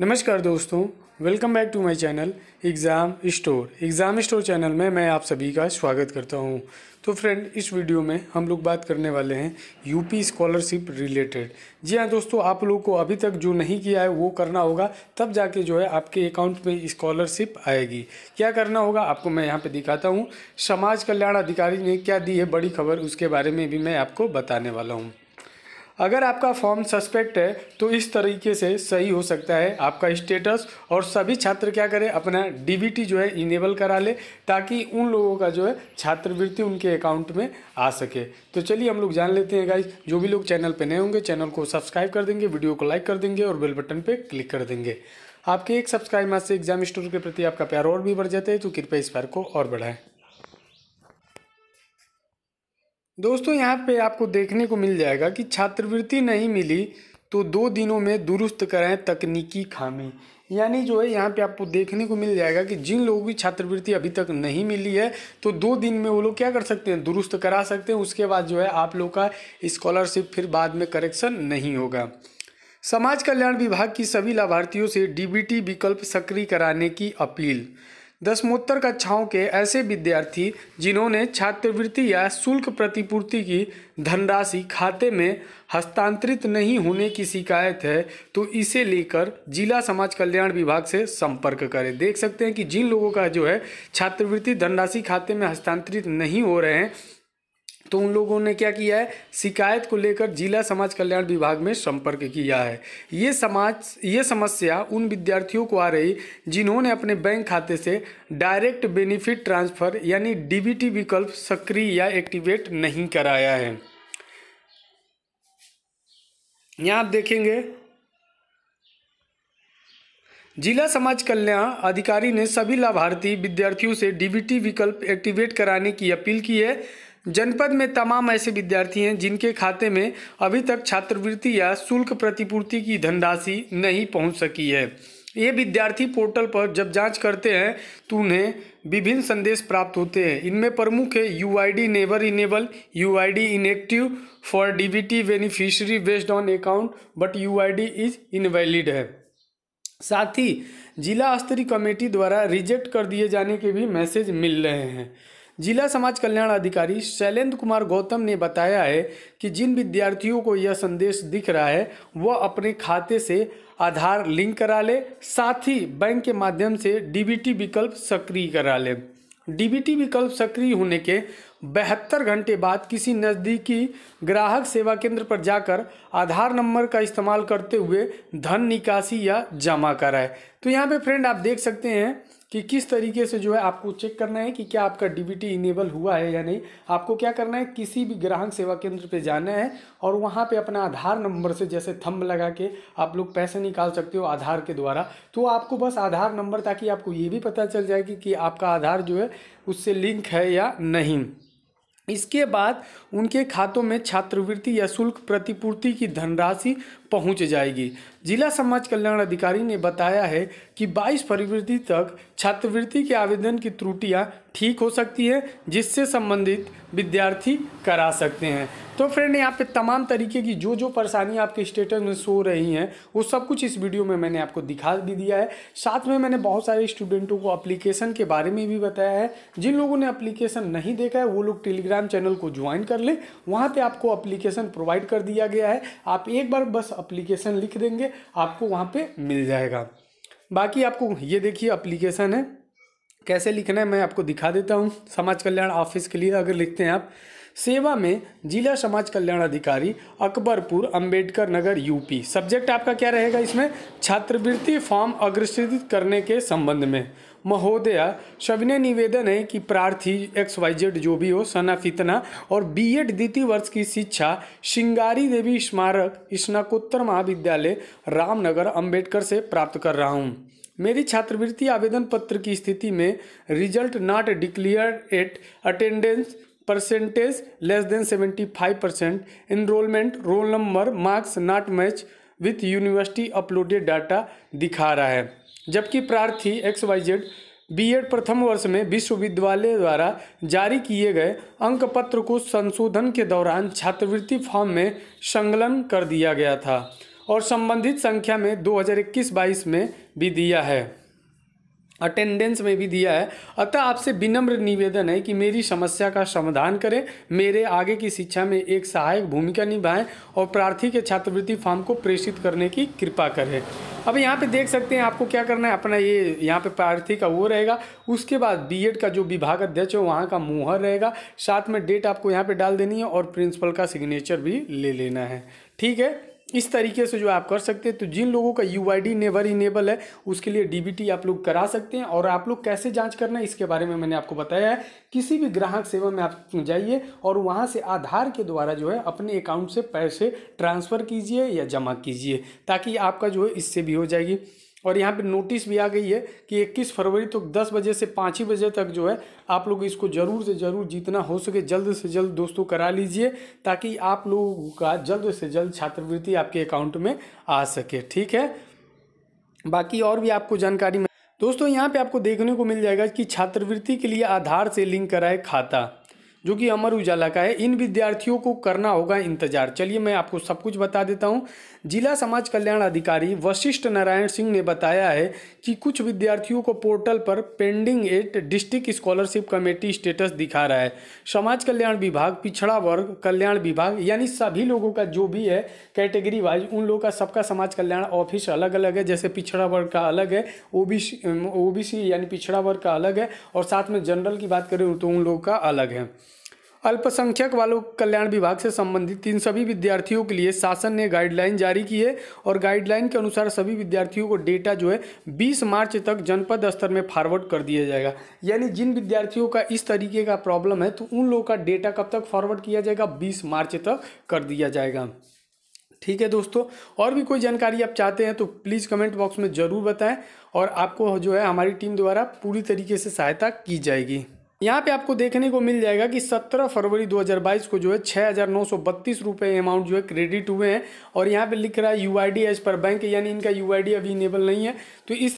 नमस्कार दोस्तों welcome back to my channel exam store exam store channel में मैं आप सभी का स्वागत करता हूं तो फ्रेंड इस वीडियो में हम लोग बात करने वाले हैं यूपी स्कॉलरशिप रिलेटेड जी हाँ दोस्तों आप लोग को अभी तक जो नहीं किया है वो करना होगा तब जाके जो है आपके अकाउंट में स्कॉलरशिप आएगी क्या करना होगा आपको मैं यहाँ पर दिखाता हूँ समाज कल्याण अधिकारी ने क्या दी है बड़ी खबर उसके बारे में भी मैं आपको बताने वाला हूँ अगर आपका फॉर्म सस्पेक्ट है तो इस तरीके से सही हो सकता है आपका स्टेटस और सभी छात्र क्या करें अपना डीबीटी जो है इनेबल करा ले ताकि उन लोगों का जो है छात्रवृत्ति उनके अकाउंट में आ सके तो चलिए हम लोग जान लेते हैं गाइज जो भी लोग चैनल पर नए होंगे चैनल को सब्सक्राइब कर देंगे वीडियो को लाइक कर देंगे और बेल बटन पर क्लिक कर देंगे आपके एक सब्सक्राइब मात्र से एग्जाम स्टोर के प्रति आपका प्यार और भी बढ़ जाता है तो कृपया इस प्यार को और बढ़ाएं दोस्तों यहाँ पे आपको देखने को मिल जाएगा कि छात्रवृत्ति नहीं मिली तो दो दिनों में दुरुस्त कराएं तकनीकी खामी यानी जो है यहाँ पे आपको देखने को मिल जाएगा कि जिन लोगों की छात्रवृत्ति अभी तक नहीं मिली है तो दो दिन में वो लोग क्या कर सकते हैं दुरुस्त करा सकते हैं उसके बाद जो है आप लोग का स्कॉलरशिप फिर बाद में करेक्शन नहीं होगा समाज कल्याण विभाग की सभी लाभार्थियों से डीबीटी विकल्प सक्रिय कराने की अपील दसमोत्तर कक्षाओं के ऐसे विद्यार्थी जिन्होंने छात्रवृत्ति या शुल्क प्रतिपूर्ति की धनराशि खाते में हस्तांतरित नहीं होने की शिकायत है तो इसे लेकर जिला समाज कल्याण विभाग से संपर्क करें देख सकते हैं कि जिन लोगों का जो है छात्रवृत्ति धनराशि खाते में हस्तांतरित नहीं हो रहे हैं तो उन लोगों ने क्या किया है शिकायत को लेकर जिला समाज कल्याण विभाग में संपर्क किया है ये समाज ये समस्या उन विद्यार्थियों को आ रही जिन्होंने अपने बैंक खाते से डायरेक्ट बेनिफिट ट्रांसफ़र यानी डीबीटी विकल्प सक्रिय या एक्टिवेट नहीं कराया है यहाँ आप देखेंगे जिला समाज कल्याण अधिकारी ने सभी लाभार्थी विद्यार्थियों से डीबीटी विकल्प एक्टिवेट कराने की अपील की है जनपद में तमाम ऐसे विद्यार्थी हैं जिनके खाते में अभी तक छात्रवृत्ति या शुल्क प्रतिपूर्ति की धनराशि नहीं पहुंच सकी है ये विद्यार्थी पोर्टल पर जब जांच करते हैं तो उन्हें विभिन्न संदेश प्राप्त होते हैं इनमें प्रमुख है U I D never enable U I D inactive for D B T beneficiary based on account but U I D is invalid है साथ ही जिला स्तरीय कमेटी द्वारा रिजेक्ट कर दिए जाने के भी मैसेज मिल रहे हैं जिला समाज कल्याण अधिकारी शैलेंद्र कुमार गौतम ने बताया है कि जिन विद्यार्थियों को यह संदेश दिख रहा है वह अपने खाते से आधार लिंक करा ले साथ ही बैंक के माध्यम से डीबीटी विकल्प सक्रिय करा ले डीबीटी विकल्प सक्रिय होने के बहत्तर घंटे बाद किसी नज़दीकी ग्राहक सेवा केंद्र पर जाकर आधार नंबर का इस्तेमाल करते हुए धन निकासी या जमा कराए तो यहाँ पे फ्रेंड आप देख सकते हैं कि किस तरीके से जो है आपको चेक करना है कि क्या आपका डीबीटी इनेबल हुआ है या नहीं आपको क्या करना है किसी भी ग्राहक सेवा केंद्र पे जाना है और वहाँ पे अपना आधार नंबर से जैसे थंब लगा के आप लोग पैसे निकाल सकते हो आधार के द्वारा तो आपको बस आधार नंबर ताकि आपको ये भी पता चल जाए कि आपका आधार जो है उससे लिंक है या नहीं इसके बाद उनके खातों में छात्रवृत्ति या शुल्क प्रतिपूर्ति की धनराशि पहुंच जाएगी जिला समाज कल्याण अधिकारी ने बताया है कि 22 फरवरी तक छात्रवृत्ति के आवेदन की त्रुटियां ठीक हो सकती है जिससे संबंधित विद्यार्थी करा सकते हैं तो फ्रेंड यहाँ पे तमाम तरीके की जो जो परेशानियाँ आपके स्टेटस में सो रही हैं वो सब कुछ इस वीडियो में मैंने आपको दिखा भी दिया है साथ में मैंने बहुत सारे स्टूडेंटों को अप्लीकेशन के बारे में भी बताया है जिन लोगों ने अप्लीकेशन नहीं देखा है वो लोग टेलीग्राम चैनल को ज्वाइन कर लें वहाँ पर आपको अप्लीकेशन प्रोवाइड कर दिया गया है आप एक बार बस अप्लीकेशन लिख देंगे आपको वहाँ पर मिल जाएगा बाकी आपको ये देखिए अप्लीकेशन है कैसे लिखना है मैं आपको दिखा देता हूँ समाज कल्याण ऑफिस के लिए अगर लिखते हैं आप सेवा में जिला समाज कल्याण अधिकारी अकबरपुर अंबेडकर नगर यूपी सब्जेक्ट आपका क्या रहेगा इसमें छात्रवृत्ति फॉर्म अग्रसित करने के संबंध में महोदया सविनय निवेदन है कि प्रार्थी एक्स वाई जेड जो भी हो सना फितना और बीएड द्वितीय वर्ष की शिक्षा श्रृंगारी देवी स्मारक स्नाकोत्तर महाविद्यालय रामनगर अंबेडकर से प्राप्त कर रहा हूँ मेरी छात्रवृत्ति आवेदन पत्र की स्थिति में result not declare at attendance percentage less than seventy five percent enrolment roll number marks not match with university uploaded data दिखा रहा है जबकि प्रार्थी X Y Z B Ed प्रथम वर्ष में विश्वविद्यालय द्वारा जारी किए गए अंक पत्र को संशोधन के दौरान छात्रवृत्ति फॉर्म में संलग्न कर दिया गया था और संबंधित संख्या में 2021-22 में भी दिया है अटेंडेंस में भी दिया है अतः आपसे विनम्र निवेदन है कि मेरी समस्या का समाधान करें मेरे आगे की शिक्षा में एक सहायक भूमिका निभाएं और प्रार्थी के छात्रवृत्ति फॉर्म को प्रेषित करने की कृपा करें अब यहाँ पे देख सकते हैं आपको क्या करना है अपना ये यहाँ पे प्रार्थी का वो रहेगा उसके बाद बीएड का जो विभाग अध्यक्ष है वहाँ का मुहर रहेगा साथ में डेट आपको यहाँ पर डाल देनी है और प्रिंसिपल का सिग्नेचर भी ले लेना है ठीक है इस तरीके से जो आप कर सकते हैं तो जिन लोगों का U I D never enable है उसके लिए डी बी टी आप लोग करा सकते हैं और आप लोग कैसे जांच करना है इसके बारे में मैंने आपको बताया है किसी भी ग्राहक सेवा में आप जाइए और वहाँ से आधार के द्वारा जो है अपने अकाउंट से पैसे ट्रांसफ़र कीजिए या जमा कीजिए ताकि आपका जो है इससे भी हो जाएगी और यहाँ पे नोटिस भी आ गई है कि 21 फरवरी तक तो 10 बजे से पाँच ही बजे तक जो है आप लोग इसको ज़रूर से ज़रूर जितना हो सके जल्द से जल्द दोस्तों करा लीजिए ताकि आप लोगों का जल्द से जल्द छात्रवृत्ति आपके अकाउंट में आ सके ठीक है बाकी और भी आपको जानकारी दोस्तों यहाँ पे आपको देखने को मिल जाएगा कि छात्रवृत्ति के लिए आधार से लिंक कराए खाता जो कि अमर उजाला का है इन विद्यार्थियों को करना होगा इंतजार चलिए मैं आपको सब कुछ बता देता हूँ जिला समाज कल्याण अधिकारी वशिष्ठ नारायण सिंह ने बताया है कि कुछ विद्यार्थियों को पोर्टल पर pending at district scholarship committee status दिखा रहा है समाज कल्याण विभाग पिछड़ा वर्ग कल्याण विभाग यानी सभी लोगों का जो भी है कैटेगरी वाइज उन लोगों का सबका समाज कल्याण ऑफिस अलग अलग है जैसे पिछड़ा वर्ग का अलग है ओबीसी ओबीसी यानी पिछड़ा वर्ग का अलग है और साथ में जनरल की बात करें तो उन लोगों का अलग है अल्पसंख्यक वालों कल्याण विभाग से संबंधित इन सभी विद्यार्थियों के लिए शासन ने गाइडलाइन जारी की है और गाइडलाइन के अनुसार सभी विद्यार्थियों को डेटा जो है 20 मार्च तक जनपद स्तर में फॉरवर्ड कर दिया जाएगा यानी जिन विद्यार्थियों का इस तरीके का प्रॉब्लम है तो उन लोगों का डेटा कब तक फॉरवर्ड किया जाएगा बीस मार्च तक कर दिया जाएगा ठीक है दोस्तों और भी कोई जानकारी आप चाहते हैं तो प्लीज़ कमेंट बॉक्स में ज़रूर बताएं और आपको जो है हमारी टीम द्वारा पूरी तरीके से सहायता की जाएगी यहाँ पे आपको देखने को मिल जाएगा कि 17 फरवरी 2022 को जो है छः हज़ार नौ सौ बत्तीस अमाउंट जो है क्रेडिट हुए हैं और यहाँ पे लिख रहा है यू आई डी एज पर बैंक यानी इनका यू आई डी अभी इनेबल नहीं है तो इस